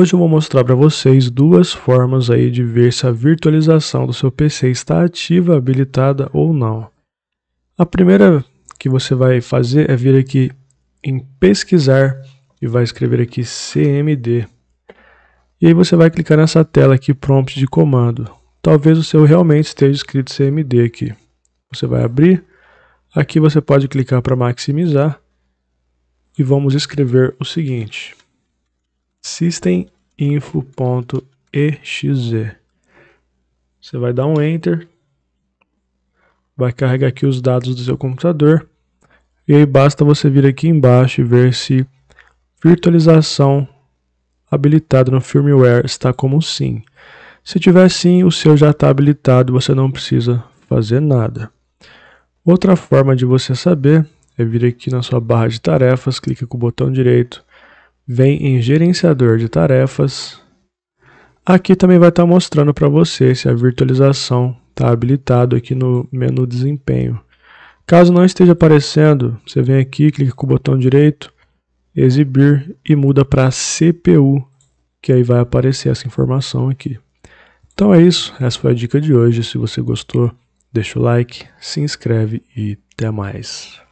Hoje eu vou mostrar para vocês duas formas aí de ver se a virtualização do seu PC está ativa, habilitada ou não. A primeira que você vai fazer é vir aqui em pesquisar e vai escrever aqui CMD. E aí você vai clicar nessa tela aqui prompt de comando. Talvez o seu realmente esteja escrito CMD aqui. Você vai abrir, aqui você pode clicar para maximizar e vamos escrever o seguinte systeminfo.exe. Você vai dar um enter, vai carregar aqui os dados do seu computador e aí basta você vir aqui embaixo e ver se virtualização habilitada no firmware está como sim. Se tiver sim, o seu já está habilitado, você não precisa fazer nada. Outra forma de você saber é vir aqui na sua barra de tarefas, clica com o botão direito vem em gerenciador de tarefas. Aqui também vai estar mostrando para você se a virtualização está habilitado aqui no menu desempenho. Caso não esteja aparecendo, você vem aqui, clica com o botão direito, exibir e muda para CPU, que aí vai aparecer essa informação aqui. Então é isso, essa foi a dica de hoje. Se você gostou, deixa o like, se inscreve e até mais.